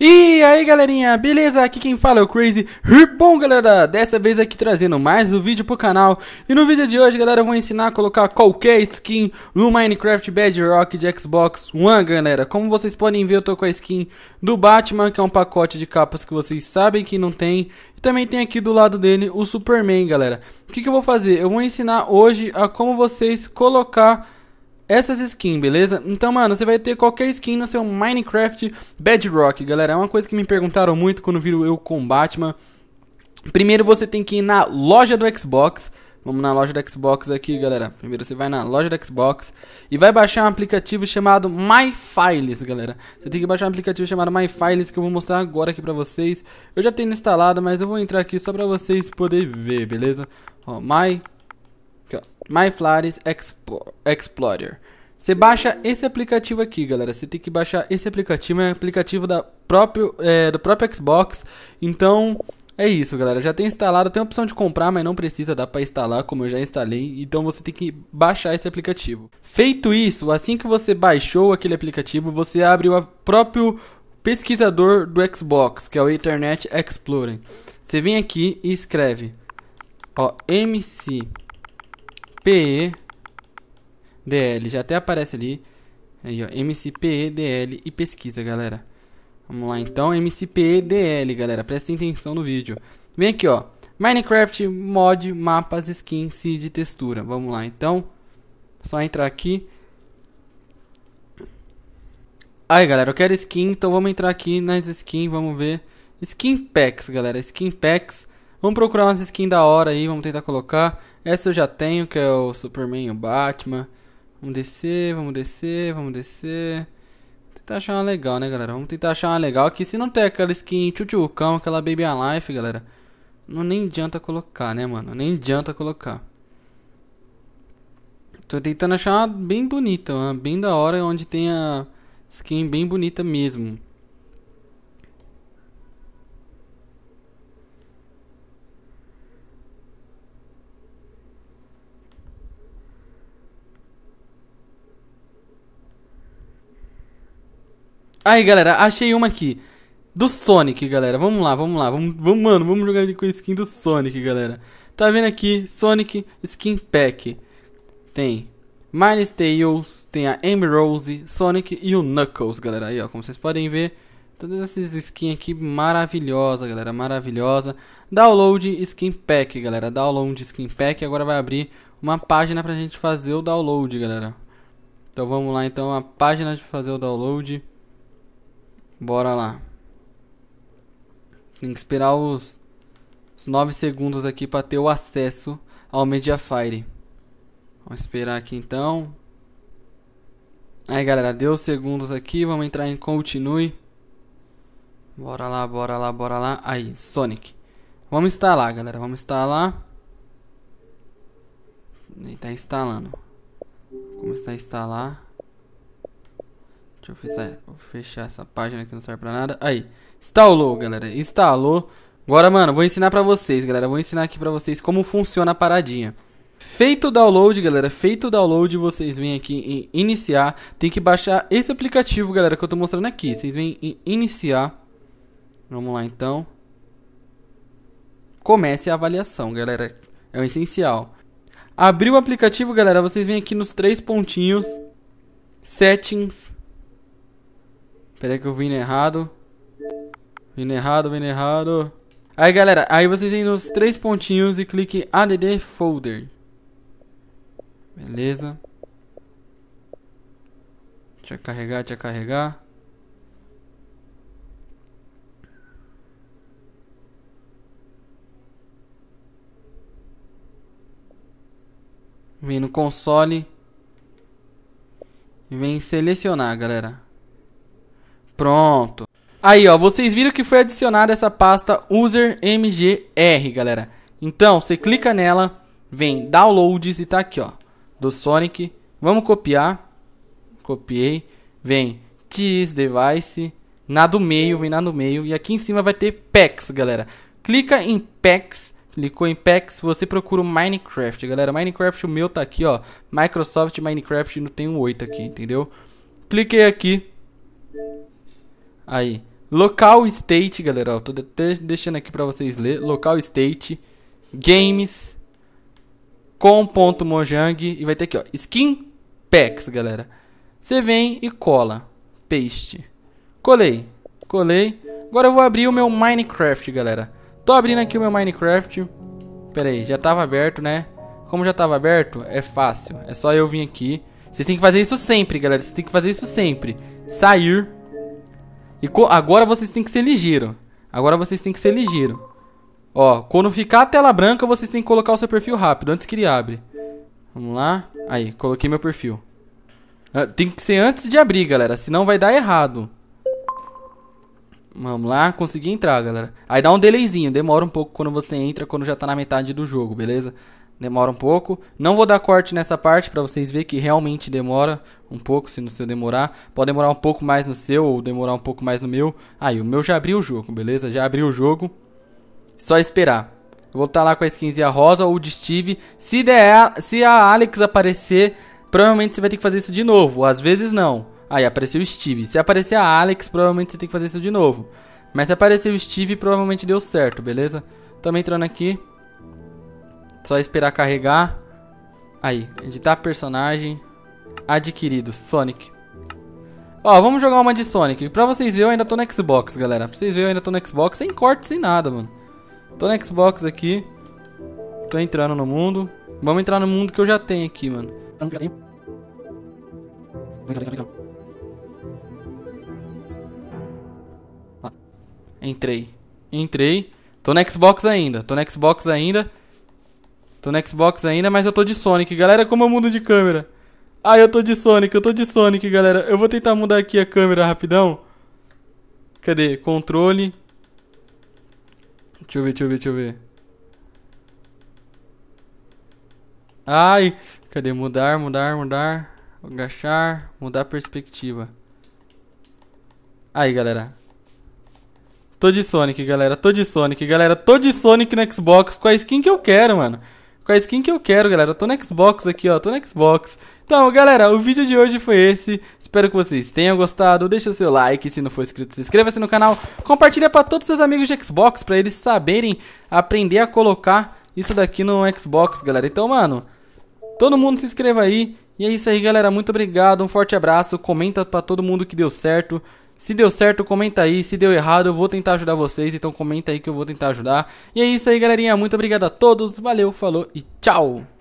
E aí galerinha, beleza? Aqui quem fala é o Crazy Bom galera, dessa vez aqui trazendo mais um vídeo pro canal E no vídeo de hoje galera, eu vou ensinar a colocar qualquer skin no Minecraft Bedrock de Xbox One galera Como vocês podem ver eu tô com a skin do Batman, que é um pacote de capas que vocês sabem que não tem E também tem aqui do lado dele o Superman galera O que, que eu vou fazer? Eu vou ensinar hoje a como vocês colocar essas skins, beleza? Então, mano, você vai ter qualquer skin no seu Minecraft Bedrock, galera. É uma coisa que me perguntaram muito quando viram eu com Batman. Primeiro você tem que ir na loja do Xbox. Vamos na loja do Xbox aqui, galera. Primeiro você vai na loja do Xbox e vai baixar um aplicativo chamado My Files, galera. Você tem que baixar um aplicativo chamado My Files que eu vou mostrar agora aqui pra vocês. Eu já tenho instalado, mas eu vou entrar aqui só pra vocês poderem ver, beleza? Ó, My MyFlares Explorer. Você baixa esse aplicativo aqui, galera. Você tem que baixar esse aplicativo. É um aplicativo da próprio, é, do próprio Xbox. Então, é isso, galera. Já tem instalado. Tem a opção de comprar, mas não precisa. Dá para instalar, como eu já instalei. Então, você tem que baixar esse aplicativo. Feito isso, assim que você baixou aquele aplicativo, você abre o próprio pesquisador do Xbox, que é o Internet Explorer. Você vem aqui e escreve. Ó, MC PEDL. Já até aparece ali. Aí, ó, MCPEDL e pesquisa, galera. Vamos lá, então. MCPEDL, galera. Prestem atenção no vídeo. Vem aqui, ó. Minecraft, mod, mapas, skin, seed, textura. Vamos lá, então. Só entrar aqui. Aí, galera, eu quero skin, então vamos entrar aqui nas skins, vamos ver. Skin packs, galera, skin packs. Vamos procurar umas skins da hora aí, vamos tentar colocar. Essa eu já tenho, que é o Superman e o Batman. Vamos descer, vamos descer, vamos descer. Tentar achar uma legal, né, galera? Vamos tentar achar uma legal. Que se não tem aquela skin Cão aquela Baby Alive, galera. Não nem adianta colocar, né, mano? Nem adianta colocar. Tô tentando achar uma bem bonita, uma bem da hora, onde tenha skin bem bonita mesmo. Aí, galera, achei uma aqui. Do Sonic, galera. Vamos lá, vamos lá. Vamos, vamos, mano, vamos jogar com skin do Sonic, galera. Tá vendo aqui? Sonic Skin Pack. Tem Miles Tails, tem a Amy Rose, Sonic e o Knuckles, galera. Aí, ó, como vocês podem ver, todas essas skins aqui maravilhosa, galera, maravilhosa. Download Skin Pack, galera. Download Skin Pack. Agora vai abrir uma página pra gente fazer o download, galera. Então vamos lá, então, a página de fazer o download. Bora lá. Tem que esperar os, os 9 segundos aqui para ter o acesso ao Mediafire. Vamos esperar aqui então. Aí galera, deu segundos aqui, vamos entrar em continue. Bora lá, bora lá, bora lá. Aí, Sonic. Vamos instalar, galera, vamos instalar. Ele tá instalando. Vou começar a instalar. Deixa eu fechar, vou fechar essa página que não serve pra nada. Aí, instalou, galera. Instalou. Agora, mano, vou ensinar pra vocês, galera. Vou ensinar aqui pra vocês como funciona a paradinha. Feito o download, galera, feito o download, vocês vêm aqui em iniciar. Tem que baixar esse aplicativo, galera, que eu tô mostrando aqui. Vocês vêm em iniciar. Vamos lá, então. Comece a avaliação, galera. É o essencial. Abriu o aplicativo, galera, vocês vêm aqui nos três pontinhos. Settings. Peraí que eu vim errado. Vim errado, vim errado. Aí, galera, aí vocês vêm nos três pontinhos e clique add folder. Beleza. Deixa eu carregar, deixa eu carregar. Vem no console. E vem selecionar, galera. Pronto. Aí, ó, vocês viram que foi adicionada essa pasta user galera. Então, você clica nela, vem downloads e tá aqui, ó, do Sonic. Vamos copiar. Copiei. Vem TIS device, na do meio, vem na do meio e aqui em cima vai ter packs, galera. Clica em packs Clicou em packs, você procura o Minecraft, galera. Minecraft, o meu tá aqui, ó. Microsoft Minecraft não tem um 8 aqui, entendeu? Cliquei aqui. Aí. Local State, galera. Ó, tô deixando aqui pra vocês ler. Local State. Games. Com.mojang. E vai ter aqui, ó. Skin Packs, galera. Você vem e cola. Paste. Colei. Colei. Agora eu vou abrir o meu Minecraft, galera. Tô abrindo aqui o meu Minecraft. Pera aí, já tava aberto, né? Como já tava aberto, é fácil. É só eu vir aqui. Vocês têm que fazer isso sempre, galera. Vocês têm que fazer isso sempre. Sair. E agora vocês têm que ser ligeiro. Agora vocês têm que ser ligeiro. Ó, quando ficar a tela branca, vocês têm que colocar o seu perfil rápido, antes que ele abre. Vamos lá. Aí, coloquei meu perfil. Ah, tem que ser antes de abrir, galera, senão vai dar errado. Vamos lá, consegui entrar, galera. Aí dá um delayzinho, demora um pouco quando você entra, quando já tá na metade do jogo, beleza? demora um pouco. Não vou dar corte nessa parte para vocês verem que realmente demora um pouco, se no seu demorar. Pode demorar um pouco mais no seu ou demorar um pouco mais no meu. Aí, o meu já abriu o jogo, beleza? Já abriu o jogo. Só esperar. Eu vou estar lá com a skinzinha rosa ou de Steve. Se, der, se a Alex aparecer, provavelmente você vai ter que fazer isso de novo. Às vezes não. Aí, apareceu o Steve. Se aparecer a Alex, provavelmente você tem que fazer isso de novo. Mas se aparecer o Steve, provavelmente deu certo, beleza? Tamo entrando aqui. Só esperar carregar. Aí, editar personagem. Adquirido, Sonic. Ó, vamos jogar uma de Sonic. Pra vocês verem, eu ainda tô no Xbox, galera. Pra vocês verem, eu ainda tô no Xbox, sem corte, sem nada, mano. Tô no Xbox aqui. Tô entrando no mundo. Vamos entrar no mundo que eu já tenho aqui, mano. Entrei. Entrei. Tô no Xbox ainda. Tô no Xbox ainda. Tô no Xbox ainda, mas eu tô de Sonic. Galera, como eu mudo de câmera? Ah, eu tô de Sonic, eu tô de Sonic, galera. Eu vou tentar mudar aqui a câmera rapidão. Cadê? Controle. Deixa eu ver, deixa eu ver, deixa eu ver. Ai, cadê? Mudar, mudar, mudar. Agachar, mudar a perspectiva. Aí, galera. Tô de Sonic, galera. Tô de Sonic, galera. Tô de Sonic no Xbox com a skin que eu quero, mano com a skin que eu quero, galera. Eu tô no Xbox aqui, ó. Tô no Xbox. Então, galera, o vídeo de hoje foi esse. Espero que vocês tenham gostado. Deixa seu like. Se não for inscrito, se inscreva-se no canal. Compartilha pra todos seus amigos de Xbox, pra eles saberem aprender a colocar isso daqui no Xbox, galera. Então, mano, todo mundo se inscreva aí. E é isso aí, galera. Muito obrigado. Um forte abraço. Comenta pra todo mundo que deu certo. Se deu certo, comenta aí. Se deu errado, eu vou tentar ajudar vocês. Então comenta aí que eu vou tentar ajudar. E é isso aí, galerinha. Muito obrigado a todos. Valeu, falou e tchau!